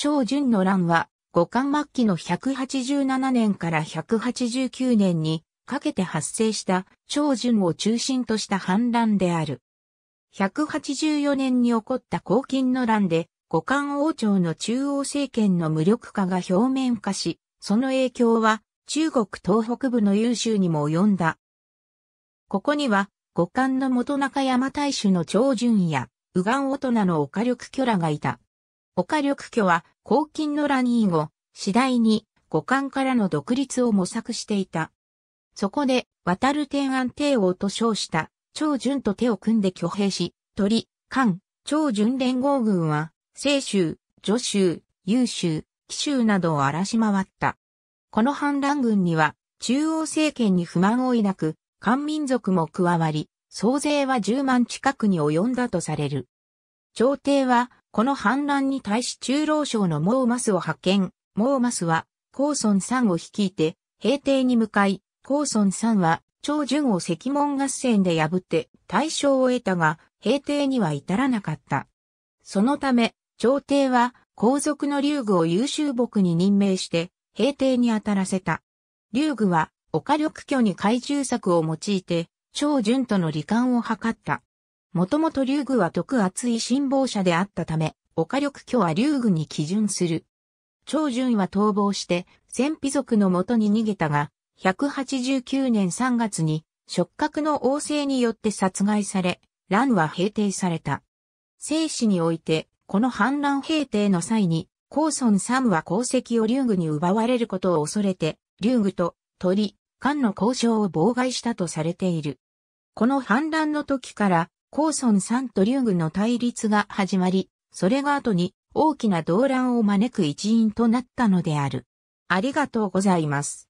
長順の乱は、五冠末期の187年から189年にかけて発生した長順を中心とした反乱である。184年に起こった黄金の乱で、五冠王朝の中央政権の無力化が表面化し、その影響は中国東北部の優秀にも及んだ。ここには、五冠の元中山大衆の長順や、右岸大人の岡力巨らがいた。他緑巨は、黄金の乱以後、次第に五冠からの独立を模索していた。そこで、渡る天安帝王と称した、長順と手を組んで挙兵し、鳥、漢、長順連合軍は、清州、徐州、優州、紀州などを荒らし回った。この反乱軍には、中央政権に不満を抱く、漢民族も加わり、総勢は10万近くに及んだとされる。朝廷は、この反乱に対し中老省のモーマスを派遣。モーマスは、コーソンさんを率いて、平定に向かい、コーソンさんは、長順を石門合戦で破って大勝を得たが、平定には至らなかった。そのため、朝廷は、皇族の竜具を優秀牧に任命して、平定に当たらせた。竜具は、岡緑巨に懐中策を用いて、長順との罹患を図った。もともと竜宮は徳厚い辛抱者であったため、岡力居は竜宮に基準する。長順は逃亡して、戦費族のもとに逃げたが、189年3月に、触覚の王政によって殺害され、乱は平定された。生死において、この反乱平定の際に、高孫サムは功績を竜宮に奪われることを恐れて、竜宮と鳥、艦の交渉を妨害したとされている。この反乱の時から、公孫三と竜軍の対立が始まり、それが後に大きな動乱を招く一因となったのである。ありがとうございます。